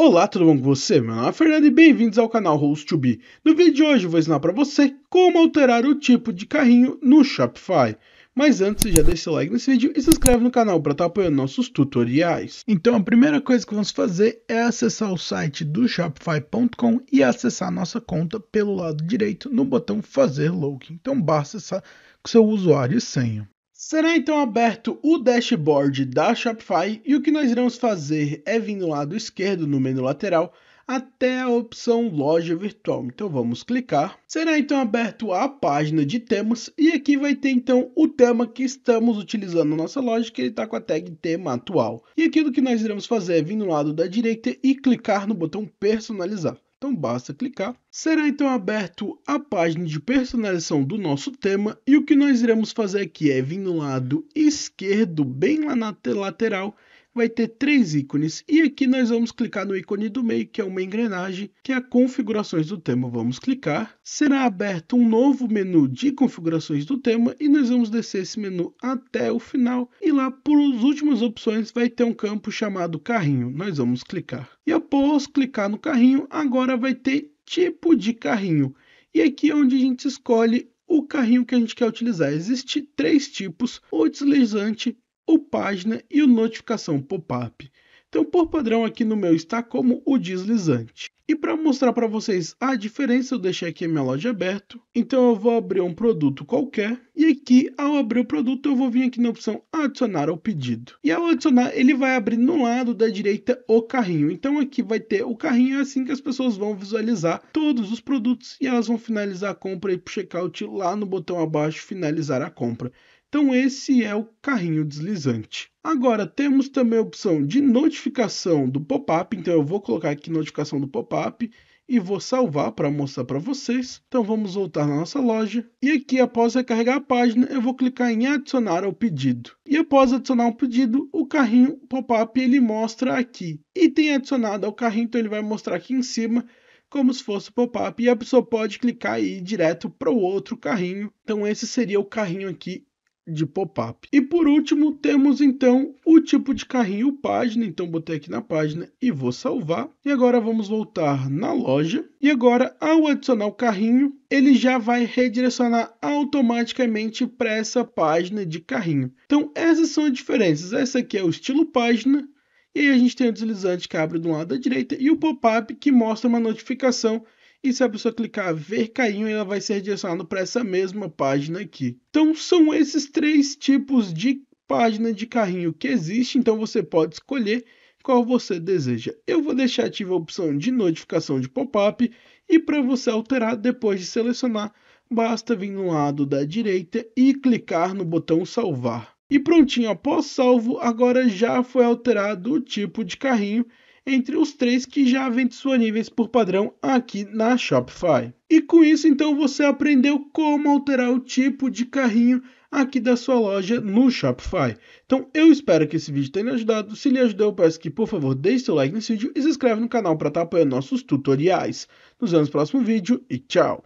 Olá, tudo bom com você? Meu nome é Fernando e bem-vindos ao canal host be No vídeo de hoje eu vou ensinar para você como alterar o tipo de carrinho no Shopify. Mas antes, já deixa seu like nesse vídeo e se inscreve no canal para estar tá apoiando nossos tutoriais. Então a primeira coisa que vamos fazer é acessar o site do Shopify.com e acessar nossa conta pelo lado direito no botão fazer login. Então basta acessar com seu usuário e senha. Será então aberto o dashboard da Shopify e o que nós iremos fazer é vir no lado esquerdo no menu lateral até a opção loja virtual. Então vamos clicar. Será então aberto a página de temas e aqui vai ter então o tema que estamos utilizando na nossa loja, que ele está com a tag tema atual. E aquilo que nós iremos fazer é vir no lado da direita e clicar no botão personalizar então basta clicar. Será então aberto a página de personalização do nosso tema e o que nós iremos fazer aqui é vir no lado esquerdo, bem lá na lateral, vai ter três ícones e aqui nós vamos clicar no ícone do meio, que é uma engrenagem, que é a configurações do tema. Vamos clicar. Será aberto um novo menu de configurações do tema e nós vamos descer esse menu até o final e lá por as últimas opções vai ter um campo chamado carrinho. Nós vamos clicar. E após clicar no carrinho, agora vai ter tipo de carrinho. E aqui é onde a gente escolhe o carrinho que a gente quer utilizar. Existem três tipos: o deslizante, ou página e o notificação pop-up. Então, por padrão, aqui no meu está como o deslizante. E para mostrar para vocês a diferença, eu deixei aqui a minha loja aberta. Então, eu vou abrir um produto qualquer. E aqui, ao abrir o produto, eu vou vir aqui na opção adicionar ao pedido. E ao adicionar, ele vai abrir no lado da direita o carrinho. Então, aqui vai ter o carrinho, é assim que as pessoas vão visualizar todos os produtos. E elas vão finalizar a compra e para o checkout lá no botão abaixo, finalizar a compra. Então esse é o carrinho deslizante. Agora temos também a opção de notificação do pop-up, então eu vou colocar aqui notificação do pop-up e vou salvar para mostrar para vocês. Então vamos voltar na nossa loja e aqui após recarregar a página eu vou clicar em adicionar ao pedido. E após adicionar um pedido, o carrinho pop-up ele mostra aqui. Item adicionado ao carrinho, então ele vai mostrar aqui em cima como se fosse pop-up e a pessoa pode clicar e ir direto para o outro carrinho. Então esse seria o carrinho aqui de pop-up. E por último, temos então o tipo de carrinho página, então botei aqui na página e vou salvar. E agora vamos voltar na loja e agora ao adicionar o carrinho, ele já vai redirecionar automaticamente para essa página de carrinho. Então essas são as diferenças, essa aqui é o estilo página, e aí a gente tem o deslizante que abre do lado da direita e o pop-up que mostra uma notificação e se a pessoa clicar ver carrinho, ela vai ser direcionada para essa mesma página aqui. Então são esses três tipos de página de carrinho que existe, então você pode escolher qual você deseja. Eu vou deixar ativa a opção de notificação de pop-up e para você alterar depois de selecionar, basta vir no lado da direita e clicar no botão salvar. E prontinho, após salvo, agora já foi alterado o tipo de carrinho entre os três que já vêm disponíveis por padrão aqui na Shopify. E com isso, então, você aprendeu como alterar o tipo de carrinho aqui da sua loja no Shopify. Então, eu espero que esse vídeo tenha ajudado. Se lhe ajudou, eu peço que, por favor, deixe seu like nesse vídeo e se inscreve no canal para estar apoiando nossos tutoriais. Nos vemos no próximo vídeo e tchau!